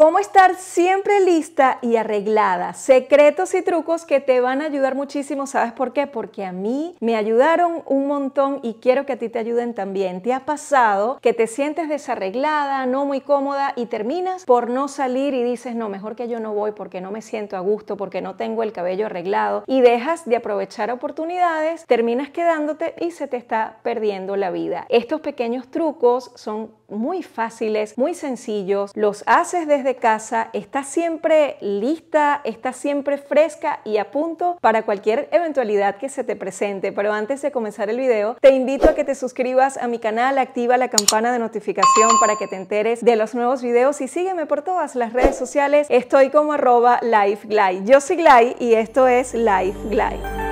Cómo estar siempre lista y arreglada. Secretos y trucos que te van a ayudar muchísimo. ¿Sabes por qué? Porque a mí me ayudaron un montón y quiero que a ti te ayuden también. ¿Te ha pasado que te sientes desarreglada, no muy cómoda y terminas por no salir y dices, no, mejor que yo no voy porque no me siento a gusto, porque no tengo el cabello arreglado y dejas de aprovechar oportunidades, terminas quedándote y se te está perdiendo la vida. Estos pequeños trucos son muy fáciles, muy sencillos, los haces desde casa está siempre lista, está siempre fresca y a punto para cualquier eventualidad que se te presente. Pero antes de comenzar el video, te invito a que te suscribas a mi canal, activa la campana de notificación para que te enteres de los nuevos videos y sígueme por todas las redes sociales. Estoy como arroba LifeGly. Yo soy Glide y esto es Life Glide.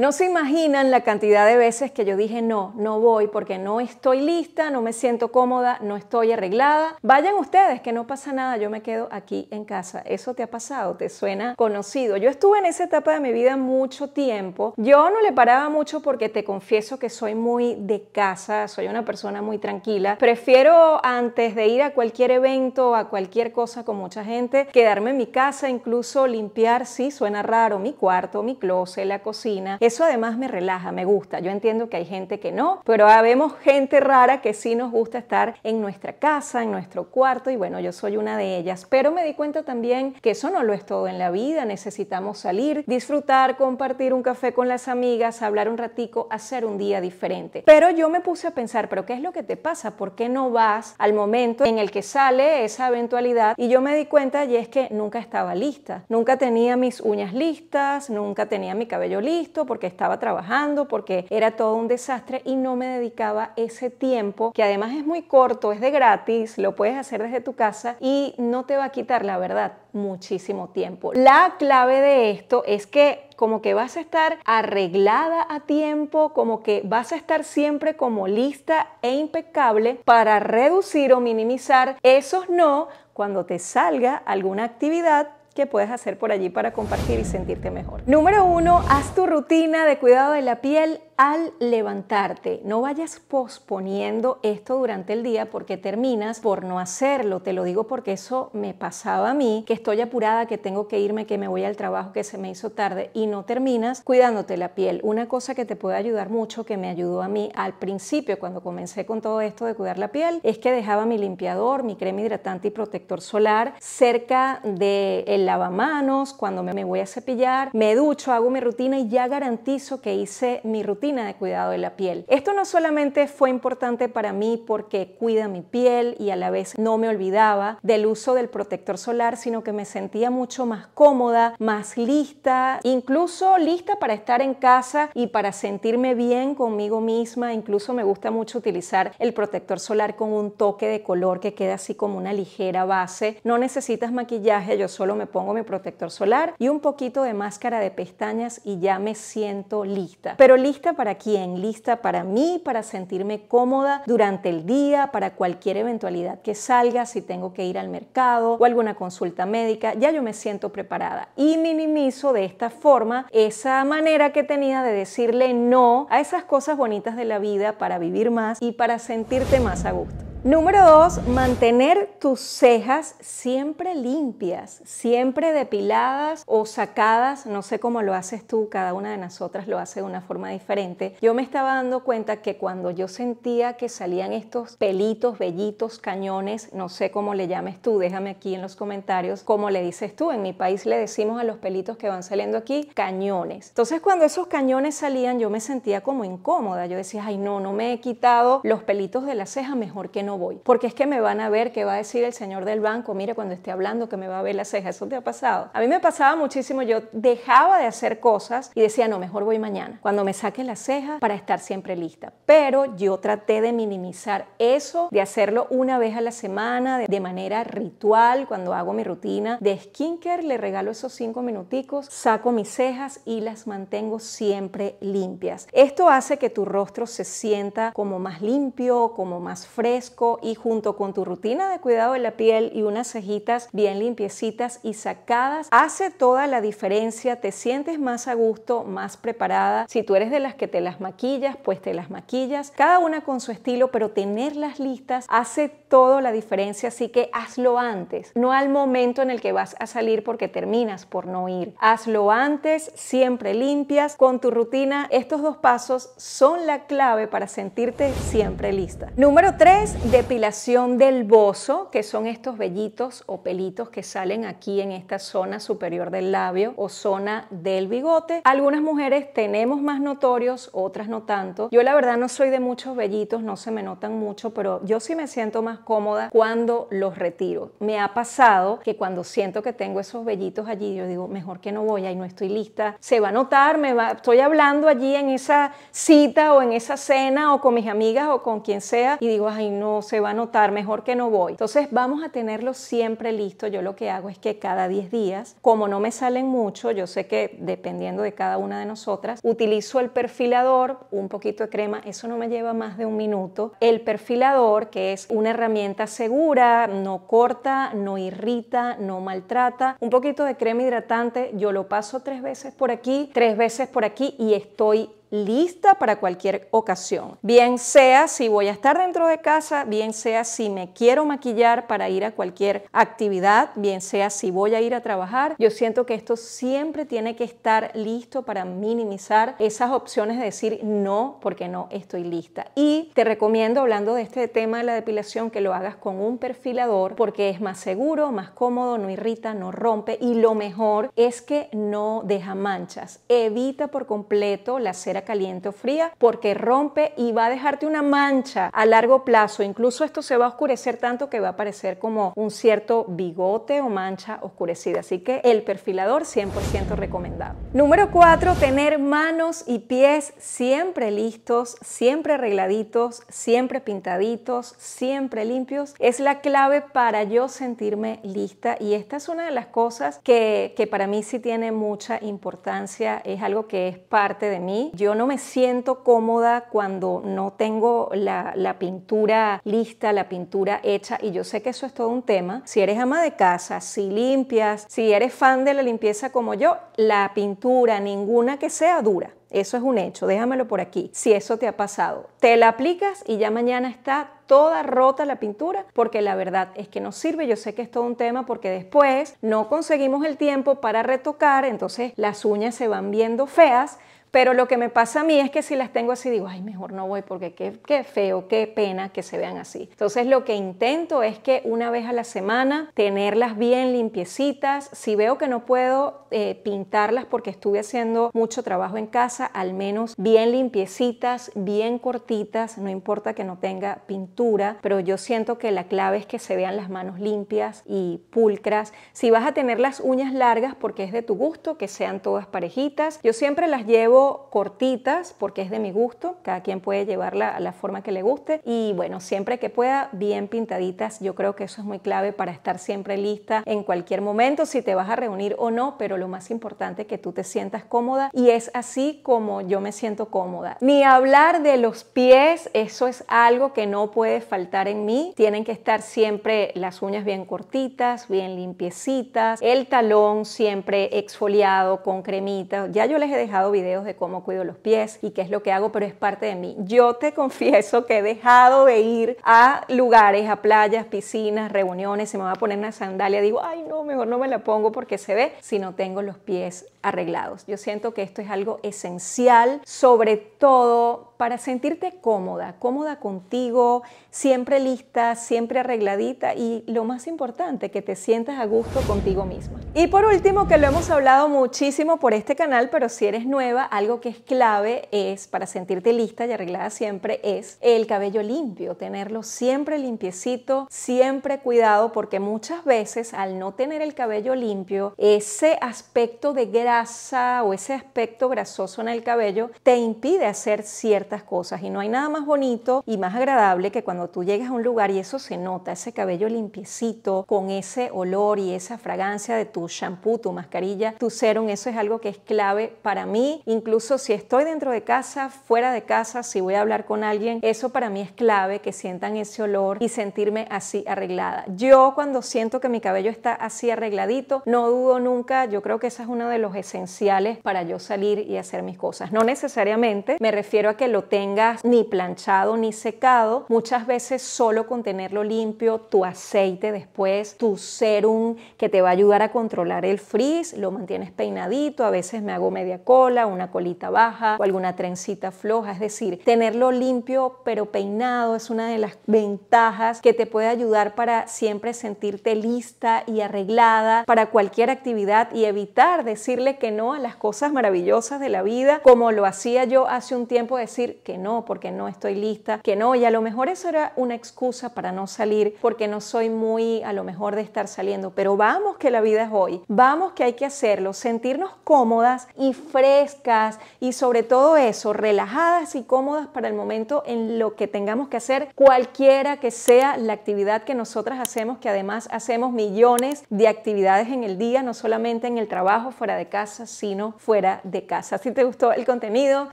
No se imaginan la cantidad de veces que yo dije no, no voy porque no estoy lista, no me siento cómoda, no estoy arreglada. Vayan ustedes, que no pasa nada, yo me quedo aquí en casa. Eso te ha pasado, te suena conocido. Yo estuve en esa etapa de mi vida mucho tiempo. Yo no le paraba mucho porque te confieso que soy muy de casa, soy una persona muy tranquila. Prefiero antes de ir a cualquier evento, o a cualquier cosa con mucha gente, quedarme en mi casa, incluso limpiar, sí, suena raro, mi cuarto, mi closet, la cocina eso además me relaja, me gusta. Yo entiendo que hay gente que no, pero habemos ah, gente rara que sí nos gusta estar en nuestra casa, en nuestro cuarto y bueno, yo soy una de ellas. Pero me di cuenta también que eso no lo es todo en la vida. Necesitamos salir, disfrutar, compartir un café con las amigas, hablar un ratico, hacer un día diferente. Pero yo me puse a pensar, pero ¿qué es lo que te pasa? ¿Por qué no vas al momento en el que sale esa eventualidad? Y yo me di cuenta y es que nunca estaba lista. Nunca tenía mis uñas listas, nunca tenía mi cabello listo, que estaba trabajando, porque era todo un desastre y no me dedicaba ese tiempo, que además es muy corto, es de gratis, lo puedes hacer desde tu casa y no te va a quitar, la verdad, muchísimo tiempo. La clave de esto es que como que vas a estar arreglada a tiempo, como que vas a estar siempre como lista e impecable para reducir o minimizar esos no cuando te salga alguna actividad puedes hacer por allí para compartir y sentirte mejor. Número uno, haz tu rutina de cuidado de la piel al levantarte. No vayas posponiendo esto durante el día porque terminas por no hacerlo. Te lo digo porque eso me pasaba a mí, que estoy apurada, que tengo que irme, que me voy al trabajo, que se me hizo tarde y no terminas cuidándote la piel. Una cosa que te puede ayudar mucho, que me ayudó a mí al principio cuando comencé con todo esto de cuidar la piel, es que dejaba mi limpiador, mi crema hidratante y protector solar cerca del de manos, cuando me voy a cepillar, me ducho, hago mi rutina y ya garantizo que hice mi rutina de cuidado de la piel. Esto no solamente fue importante para mí porque cuida mi piel y a la vez no me olvidaba del uso del protector solar, sino que me sentía mucho más cómoda, más lista, incluso lista para estar en casa y para sentirme bien conmigo misma. Incluso me gusta mucho utilizar el protector solar con un toque de color que queda así como una ligera base. No necesitas maquillaje, yo solo me pongo mi protector solar y un poquito de máscara de pestañas y ya me siento lista. Pero lista para quién? Lista para mí, para sentirme cómoda durante el día, para cualquier eventualidad que salga, si tengo que ir al mercado o alguna consulta médica, ya yo me siento preparada y minimizo de esta forma esa manera que tenía de decirle no a esas cosas bonitas de la vida para vivir más y para sentirte más a gusto. Número dos, mantener tus cejas siempre limpias, siempre depiladas o sacadas. No sé cómo lo haces tú, cada una de nosotras lo hace de una forma diferente. Yo me estaba dando cuenta que cuando yo sentía que salían estos pelitos, vellitos, cañones, no sé cómo le llames tú, déjame aquí en los comentarios cómo le dices tú. En mi país le decimos a los pelitos que van saliendo aquí cañones. Entonces cuando esos cañones salían yo me sentía como incómoda. Yo decía, ay no, no me he quitado los pelitos de la ceja, mejor que no voy, porque es que me van a ver que va a decir el señor del banco, mira cuando esté hablando que me va a ver la ceja, eso te ha pasado. A mí me pasaba muchísimo, yo dejaba de hacer cosas y decía, no, mejor voy mañana, cuando me saquen la ceja para estar siempre lista. Pero yo traté de minimizar eso, de hacerlo una vez a la semana, de manera ritual, cuando hago mi rutina de skincare, le regalo esos cinco minuticos, saco mis cejas y las mantengo siempre limpias. Esto hace que tu rostro se sienta como más limpio, como más fresco, y junto con tu rutina de cuidado de la piel y unas cejitas bien limpiecitas y sacadas, hace toda la diferencia, te sientes más a gusto, más preparada. Si tú eres de las que te las maquillas, pues te las maquillas, cada una con su estilo, pero tenerlas listas hace toda la diferencia, así que hazlo antes, no al momento en el que vas a salir porque terminas por no ir. Hazlo antes, siempre limpias, con tu rutina. Estos dos pasos son la clave para sentirte siempre lista. Número 3, depilación del bozo, que son estos vellitos o pelitos que salen aquí en esta zona superior del labio o zona del bigote. Algunas mujeres tenemos más notorios, otras no tanto. Yo la verdad no soy de muchos vellitos, no se me notan mucho, pero yo sí me siento más cómoda cuando los retiro. Me ha pasado que cuando siento que tengo esos vellitos allí, yo digo, mejor que no voy, ahí no estoy lista. Se va a notar, me va, estoy hablando allí en esa cita o en esa cena o con mis amigas o con quien sea y digo, ay no, se va a notar, mejor que no voy. Entonces vamos a tenerlo siempre listo. Yo lo que hago es que cada 10 días, como no me salen mucho, yo sé que dependiendo de cada una de nosotras, utilizo el perfilador, un poquito de crema, eso no me lleva más de un minuto. El perfilador, que es una herramienta herramienta segura, no corta, no irrita, no maltrata. Un poquito de crema hidratante, yo lo paso tres veces por aquí, tres veces por aquí y estoy lista para cualquier ocasión. Bien sea si voy a estar dentro de casa, bien sea si me quiero maquillar para ir a cualquier actividad, bien sea si voy a ir a trabajar, yo siento que esto siempre tiene que estar listo para minimizar esas opciones de decir no porque no estoy lista. Y te recomiendo, hablando de este tema de la depilación, que lo hagas con un perfilador porque es más seguro, más cómodo, no irrita, no rompe y lo mejor es que no deja manchas. Evita por completo la cera caliente o fría, porque rompe y va a dejarte una mancha a largo plazo. Incluso esto se va a oscurecer tanto que va a parecer como un cierto bigote o mancha oscurecida. Así que el perfilador 100% recomendado. Número 4, tener manos y pies siempre listos, siempre arregladitos, siempre pintaditos, siempre limpios. Es la clave para yo sentirme lista y esta es una de las cosas que, que para mí sí tiene mucha importancia, es algo que es parte de mí. Yo no me siento cómoda cuando no tengo la, la pintura lista, la pintura hecha, y yo sé que eso es todo un tema. Si eres ama de casa, si limpias, si eres fan de la limpieza como yo, la pintura, ninguna que sea dura. Eso es un hecho, déjamelo por aquí, si eso te ha pasado. Te la aplicas y ya mañana está toda rota la pintura, porque la verdad es que no sirve. Yo sé que es todo un tema porque después no conseguimos el tiempo para retocar, entonces las uñas se van viendo feas pero lo que me pasa a mí es que si las tengo así, digo, ay, mejor no voy porque qué, feo, qué pena que se vean así. Entonces lo que intento es que una vez a la semana tenerlas bien limpiecitas. Si veo que no puedo eh, pintarlas porque estuve haciendo mucho trabajo en casa, al menos bien limpiecitas, bien cortitas, no importa que no tenga pintura, pero yo siento que la clave es que se vean las manos limpias y pulcras. Si vas a tener las uñas largas porque es de tu gusto, que sean todas parejitas. Yo siempre las llevo cortitas porque es de mi gusto, cada quien puede llevarla a la forma que le guste y bueno, siempre que pueda, bien pintaditas, yo creo que eso es muy clave para estar siempre lista en cualquier momento, si te vas a reunir o no, pero lo más importante es que tú te sientas cómoda y es así como yo me siento cómoda. Ni hablar de los pies, eso es algo que no puede faltar en mí, tienen que estar siempre las uñas bien cortitas, bien limpiecitas, el talón siempre exfoliado con cremita, ya yo les he dejado videos de cómo cuido los pies y qué es lo que hago, pero es parte de mí. Yo te confieso que he dejado de ir a lugares, a playas, piscinas, reuniones, se me va a poner una sandalia, digo, ay no, mejor no me la pongo porque se ve si no tengo los pies arreglados. Yo siento que esto es algo esencial, sobre todo para sentirte cómoda, cómoda contigo, siempre lista, siempre arregladita y lo más importante, que te sientas a gusto contigo misma. Y por último, que lo hemos hablado muchísimo por este canal, pero si eres nueva, algo que es clave es para sentirte lista y arreglada siempre es el cabello limpio, tenerlo siempre limpiecito, siempre cuidado porque muchas veces al no tener el cabello limpio, ese aspecto de grasa o ese aspecto grasoso en el cabello te impide hacer ciertas cosas. Y no hay nada más bonito y más agradable que cuando tú llegas a un lugar y eso se nota, ese cabello limpiecito, con ese olor y esa fragancia de tu shampoo, tu mascarilla, tu serum, eso es algo que es clave para mí. Incluso si estoy dentro de casa, fuera de casa, si voy a hablar con alguien, eso para mí es clave, que sientan ese olor y sentirme así arreglada. Yo cuando siento que mi cabello está así arregladito, no dudo nunca, yo creo que esa es uno de los esenciales para yo salir y hacer mis cosas. No necesariamente me refiero a que lo tengas ni planchado ni secado, muchas veces solo con tenerlo limpio, tu aceite después, tu serum que te va a ayudar a controlar el frizz, lo mantienes peinadito, a veces me hago media cola, una colita baja o alguna trencita floja, es decir, tenerlo limpio pero peinado es una de las ventajas que te puede ayudar para siempre sentirte lista y arreglada para cualquier actividad y evitar decirle que no a las cosas maravillosas de la vida, como lo hacía yo hace un tiempo, decir que no porque no estoy lista, que no, y a lo mejor eso era una excusa para no salir porque no soy muy a lo mejor de estar saliendo, pero vamos que la vida es hoy, vamos que hay que hacerlo, sentirnos cómodas y frescas y sobre todo eso, relajadas y cómodas para el momento en lo que tengamos que hacer, cualquiera que sea la actividad que nosotras hacemos, que además hacemos millones de actividades en el día, no solamente en el trabajo fuera de casa, sino fuera de casa. Si te gustó el contenido,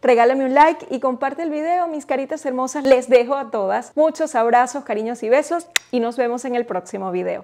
regálame un like y comparte comparte el video, mis caritas hermosas. Les dejo a todas muchos abrazos, cariños y besos y nos vemos en el próximo video.